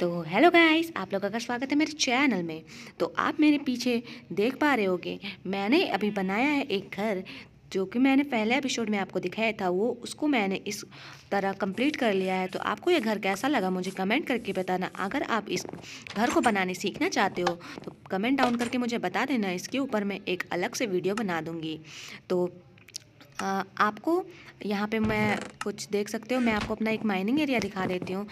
तो hello guys आप लोगों का स्वागत है मेरे चैनल में तो आप मेरे पीछे देख पा रहे होगे मैंने अभी बनाया है एक घर जो कि मैंने पहले एपिसोड में आपको दिखाया था वो उसको मैंने इस तरह कंप्लीट कर लिया है तो आपको ये घर कैसा लगा मुझे कमेंट करके बताना अगर आप इस घर को बनाने सीखना चाहते हो तो कमेंट डाउन करके मुझे बता देना इसके ऊपर मैं एक अलग से वीडियो बना दूँगी तो आपको यहाँ पे मैं कुछ देख सकते हो मैं आपको अपना एक माइनिंग एरिया दिखा देती हूँ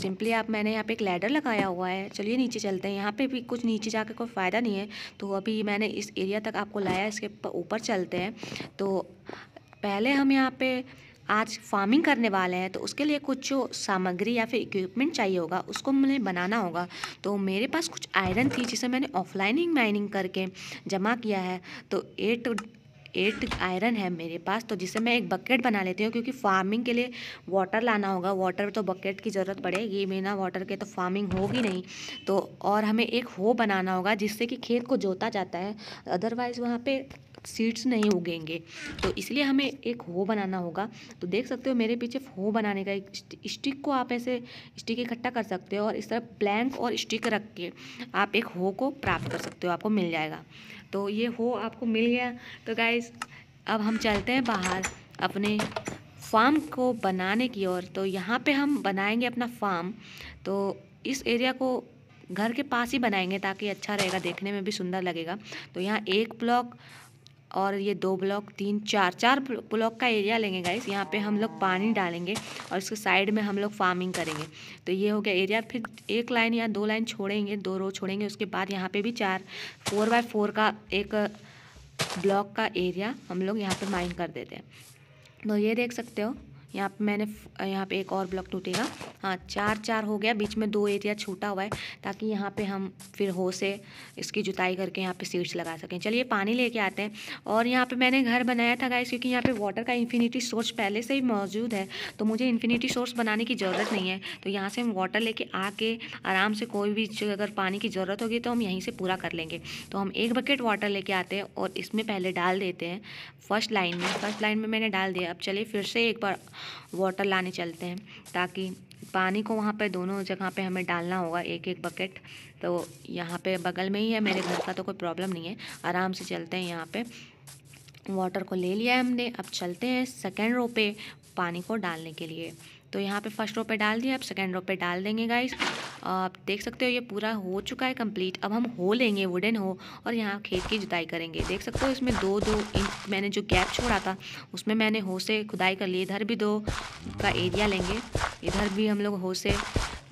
सिंपली आप मैंने यहाँ पे एक लैडर लगाया हुआ है चलिए नीचे चलते हैं यहाँ पे भी कुछ नीचे जाके कोई फ़ायदा नहीं है तो अभी मैंने इस एरिया तक आपको लाया इसके ऊपर चलते हैं तो पहले हम यहाँ पे आज फार्मिंग करने वाले हैं तो उसके लिए कुछ जो सामग्री या फिर इक्विपमेंट चाहिए होगा उसको मुझे बनाना होगा तो मेरे पास कुछ आयरन थी जिसे मैंने ऑफलाइन ही माइनिंग करके जमा किया है तो एट एट आयरन है मेरे पास तो जिसे मैं एक बकेट बना लेती हूँ क्योंकि फार्मिंग के लिए वाटर लाना होगा वाटर तो बकेट की ज़रूरत पड़ेगी बिना वाटर के तो फार्मिंग होगी नहीं तो और हमें एक हो बनाना होगा जिससे कि खेत को जोता जाता है अदरवाइज़ वहाँ पर सीड्स नहीं उगेंगे तो इसलिए हमें एक हो बनाना होगा तो देख सकते हो मेरे पीछे हो बनाने का एक स्टिक को आप ऐसे स्टिक इकट्ठा कर सकते हो और इस तरह प्लैंक और स्टिक रख के आप एक हो को प्राप्त कर सकते हो आपको मिल जाएगा तो ये हो आपको मिल गया तो गाइज अब हम चलते हैं बाहर अपने फार्म को बनाने की ओर तो यहाँ पे हम बनाएंगे अपना फार्म तो इस एरिया को घर के पास ही बनाएंगे ताकि अच्छा रहेगा देखने में भी सुंदर लगेगा तो यहाँ एक ब्लॉक और ये दो ब्लॉक तीन चार चार ब्लॉक का एरिया लेंगे गाइस यहाँ पे हम लोग पानी डालेंगे और इसके साइड में हम लोग फार्मिंग करेंगे तो ये हो गया एरिया फिर एक लाइन या दो लाइन छोड़ेंगे दो रो छोड़ेंगे उसके बाद यहाँ पे भी चार फोर बाय फोर का एक ब्लॉक का एरिया हम लोग यहाँ पे माइन कर देते हैं तो ये देख सकते हो यहाँ पे मैंने यहाँ पे एक और ब्लॉक टूटेगा हाँ चार चार हो गया बीच में दो एरिया छूटा हुआ है ताकि यहाँ पे हम फिर हो से इसकी जुताई करके यहाँ पे सीड्स लगा सकें चलिए पानी लेके आते हैं और यहाँ पे मैंने घर बनाया था गाइस क्योंकि यहाँ पे वाटर का इन्फिनिटी सोर्स पहले से ही मौजूद है तो मुझे इन्फिनिटी सोर्स बनाने की ज़रूरत नहीं है तो यहाँ से हम वाटर लेके आके आराम से कोई भी अगर पानी की ज़रूरत होगी तो हम यहीं से पूरा कर लेंगे तो हम एक बकेट वाटर लेके आते हैं और इसमें पहले डाल देते हैं फर्स्ट लाइन में फर्स्ट लाइन में मैंने डाल दिया अब चलिए फिर से एक बार वाटर लाने चलते हैं ताकि पानी को वहाँ पर दोनों जगह पर हमें डालना होगा एक एक बकेट तो यहाँ पर बगल में ही है मेरे घर का तो कोई प्रॉब्लम नहीं है आराम से चलते हैं यहाँ पर वाटर को ले लिया है हमने अब चलते हैं सेकेंड रो पे पानी को डालने के लिए तो यहाँ पे फर्स्ट रो पे डाल दिया अब सेकेंड रो पे डाल देंगे गाइस आप देख सकते हो ये पूरा हो चुका है कंप्लीट अब हम हो लेंगे वुडन हो और यहाँ खेत की जुताई करेंगे देख सकते हो इसमें दो दो इंच मैंने जो गैप छोड़ा था उसमें मैंने हो से खुदाई कर ली इधर भी दो का एरिया लेंगे इधर भी हम लोग हो से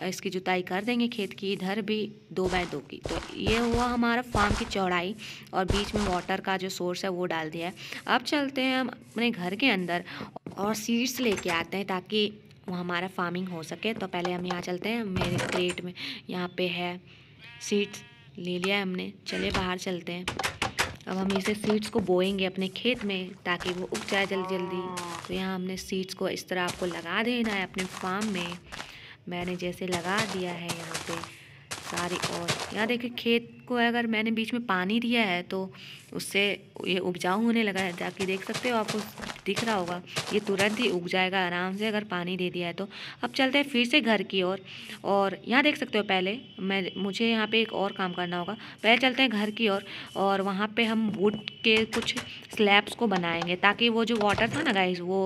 इसकी जुताई कर देंगे खेत की इधर भी दो बाय दो की तो ये हुआ हमारा फार्म की चौड़ाई और बीच में वाटर का जो सोर्स है वो डाल दिया है अब चलते हैं हम अपने घर के अंदर और सीड्स लेके आते हैं ताकि हमारा फार्मिंग हो सके तो पहले हम यहाँ चलते हैं मेरे प्लेट में यहाँ पे है सीड्स ले लिया हमने चले बाहर चलते हैं अब हम इसे सीड्स को बोएंगे अपने खेत में ताकि वो उग जाए जल्दी जल्दी तो यहाँ हमने सीड्स को इस तरह आपको लगा देना है अपने फार्म में मैंने जैसे लगा दिया है यहाँ पे सारी और यहाँ देखिए खेत को अगर मैंने बीच में पानी दिया है तो उससे ये उपजाऊ होने लगा है ताकि देख सकते हो आप उस दिख रहा होगा ये तुरंत ही उग जाएगा आराम से अगर पानी दे दिया है तो अब चलते हैं फिर से घर की ओर और, और यहाँ देख सकते हो पहले मैं मुझे यहाँ पे एक और काम करना होगा पहले चलते हैं घर की ओर और, और वहाँ पे हम वुड के कुछ स्लैब्स को बनाएंगे ताकि वो जो वाटर था ना गाइज वो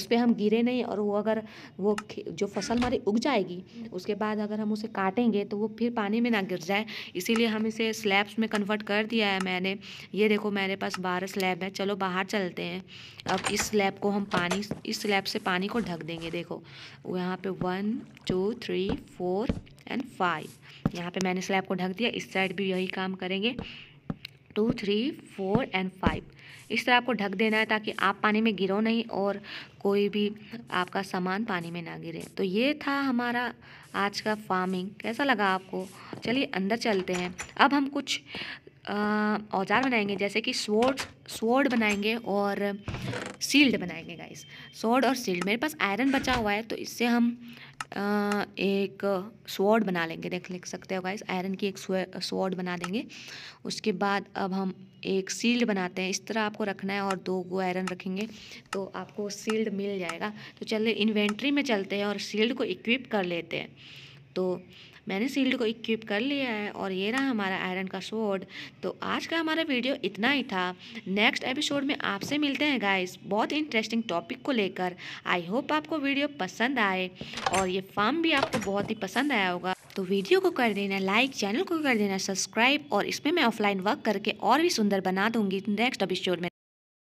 उस पर हम गिरे नहीं और वो अगर वो जो फसल हमारी उग जाएगी उसके बाद अगर हम उसे काटेंगे तो वो फिर पानी में ना गिर जाए इसीलिए हम इसे स्लैब्स में कन्वर्ट कर दिया है मैंने ये देखो मेरे पास बारह स्लैब है चलो बाहर चलते हैं अब इस इस स्लैब को हम पानी इस स्लैब से पानी को ढक देंगे देखो यहाँ पे one two three four and five यहाँ पे मैंने स्लैब को ढक दिया इस साइड भी यही काम करेंगे two three four and five इस तरह आपको ढक देना है ताकि आप पानी में गिरो नहीं और कोई भी आपका सामान पानी में ना गिरे तो ये था हमारा आज का फार्मिंग कैसा लगा आपको चलिए अंदर चलते हैं अब हम कुछ औजार बनाएंगे जैसे कि स्वॉर्ड स्वॉर्ड बनाएंगे और शील्ड बनाएंगे गाइस स्वॉर्ड और शील्ड मेरे पास आयरन बचा हुआ है तो इससे हम आ, एक स्वॉर्ड बना लेंगे देख लिख सकते हो गाइस आयरन की एक स्वॉर्ड बना देंगे उसके बाद अब हम एक सील्ड बनाते हैं इस तरह आपको रखना है और दो गो आयरन रखेंगे तो आपको सील्ड मिल जाएगा तो चलिए इन्वेंट्री में चलते हैं और शील्ड को इक्विप कर लेते हैं तो मैंने सील्ड को इक्विप कर लिया है और ये रहा हमारा आयरन का शोड तो आज का हमारा वीडियो इतना ही था नेक्स्ट एपिसोड में आपसे मिलते हैं गाइस बहुत इंटरेस्टिंग टॉपिक को लेकर आई होप आपको वीडियो पसंद आए और ये फार्म भी आपको बहुत ही पसंद आया होगा तो वीडियो को कर देना लाइक चैनल को कर देना सब्सक्राइब और इसमें मैं ऑफलाइन वर्क करके और भी सुंदर बना दूंगी नेक्स्ट एपिसोड में